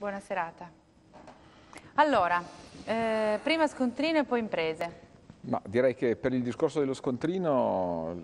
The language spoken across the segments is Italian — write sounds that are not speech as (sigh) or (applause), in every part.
Buona serata. Allora, eh, prima scontrino e poi imprese. Ma direi che per il discorso dello scontrino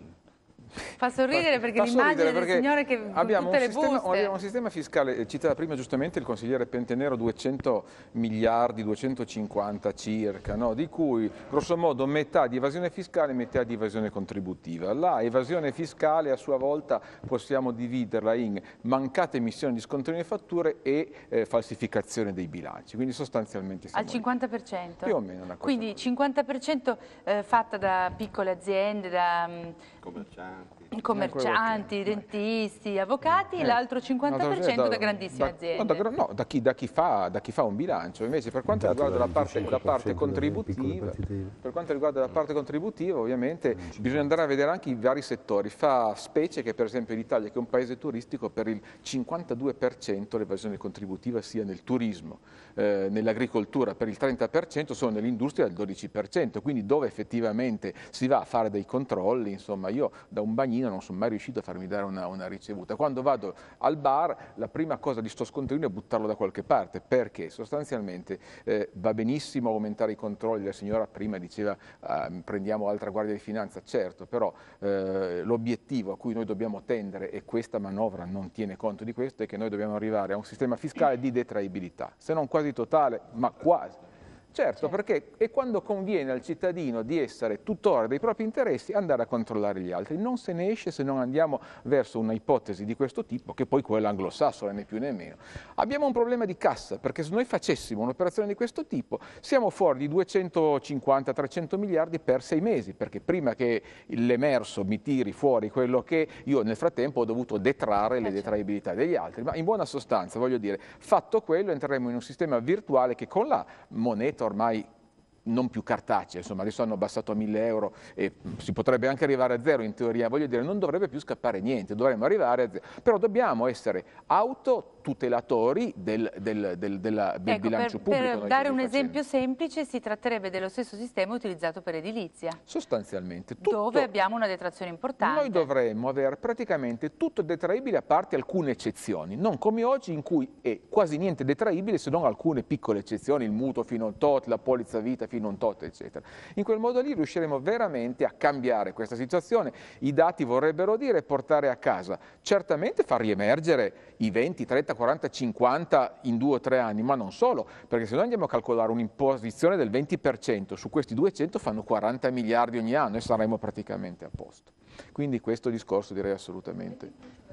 Fa sorridere perché l'immagine del signore che abbiamo tutte un le sistema, buste. Abbiamo un sistema fiscale, eh, citava prima giustamente il consigliere Pentenero, 200 miliardi, 250 circa, no? di cui grossomodo metà di evasione fiscale e metà di evasione contributiva. La evasione fiscale a sua volta possiamo dividerla in mancata emissione di scontrini e fatture e eh, falsificazione dei bilanci, quindi sostanzialmente al 50%? Più o meno una cosa. Quindi 50% eh, fatta da piccole aziende, da... Mm, Commercianti commercianti, dentisti, avvocati, eh. l'altro 50% da, grandissime aziende. no, no, da, chi, chi fa, da, chi, fa, un bilancio. Invece per quanto riguarda la parte, la diciamo parte contributiva, per quanto riguarda la parte contributiva ovviamente bisogna andare a vedere anche i vari settori. Fa specie che per esempio l'Italia, che è un paese turistico, per il 52% l'evasione contributiva sia nel turismo, eh, nell'agricoltura per il 30%, sono nell'industria del 12%, quindi dove effettivamente si va a fare dei controlli, insomma io da un bagnino bagnino non sono mai riuscito a farmi dare una, una, ricevuta. Quando vado al bar la prima cosa di sto scontrino è buttarlo da qualche parte, perché sostanzialmente eh, va benissimo aumentare i controlli, la signora prima diceva eh, prendiamo altra guardia di finanza, certo, però eh, l'obiettivo a cui noi dobbiamo tendere e questa manovra non tiene conto di questo è che noi dobbiamo arrivare a un sistema fiscale di detraibilità, se non quasi totale, ma quasi. Certo, certo, perché è quando conviene al cittadino di essere tutore dei propri interessi andare a controllare gli altri. Non se ne esce se non andiamo verso una ipotesi di questo tipo, che poi quella anglosassone né più né meno. Abbiamo un problema di cassa, perché se noi facessimo un'operazione di questo tipo, siamo fuori di 250-300 miliardi per sei mesi, perché prima che l'emerso mi tiri fuori quello che io nel frattempo ho dovuto detrarre eh, le certo. detraibilità degli altri. Ma in buona sostanza, voglio dire, fatto quello entreremo in un sistema virtuale che con la moneta ormai non più cartacea, insomma adesso hanno abbassato a 1000 euro e si potrebbe anche arrivare a zero in teoria, voglio dire non dovrebbe più scappare niente, dovremmo arrivare a zero, però dobbiamo essere auto tutelatori del, del, del, della, del ecco, bilancio per, pubblico. Per dare un esempio semplice si tratterebbe dello stesso sistema utilizzato per edilizia. Sostanzialmente. Tutto, dove abbiamo una detrazione importante. Noi dovremmo avere praticamente tutto detraibile a parte alcune eccezioni, non come oggi in cui è quasi niente detraibile se non alcune piccole eccezioni, il mutuo fino a un tot, la polizza vita fino a un tot, eccetera. In quel modo lì riusciremo veramente a cambiare questa situazione. I dati vorrebbero dire portare a casa, certamente far riemergere i 20, 30, 40, 50 in due o tre anni, ma non solo, perché se noi andiamo a calcolare un'imposizione del 20% su questi 200 fanno 40 miliardi ogni anno e saremo praticamente a posto. Quindi questo discorso direi assolutamente.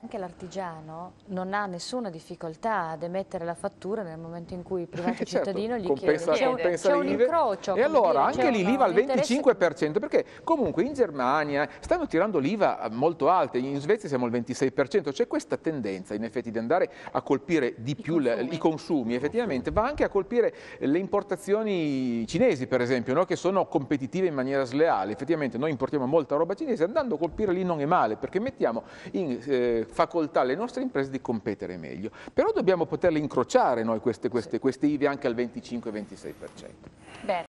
Anche l'artigiano non ha nessuna difficoltà ad emettere la fattura nel momento in cui il privato (laughs) certo, cittadino gli compensa, chiede. c'è un, incrocio. E allora dire, anche lì l'IVA al 25%, perché comunque in Germania stanno tirando l'IVA molto alta, in Svezia siamo al 26%, c'è questa tendenza in effetti di andare a colpire di I più consumi. i consumi, effettivamente, va anche a colpire le importazioni cinesi per esempio, no? che sono competitive in maniera sleale, effettivamente noi importiamo molta roba cinese, andando a colpire lì non è male, perché mettiamo in... Eh, facoltà alle nostre imprese di competere meglio. Però dobbiamo poterle incrociare noi queste, queste, queste IVE anche al 25-26%.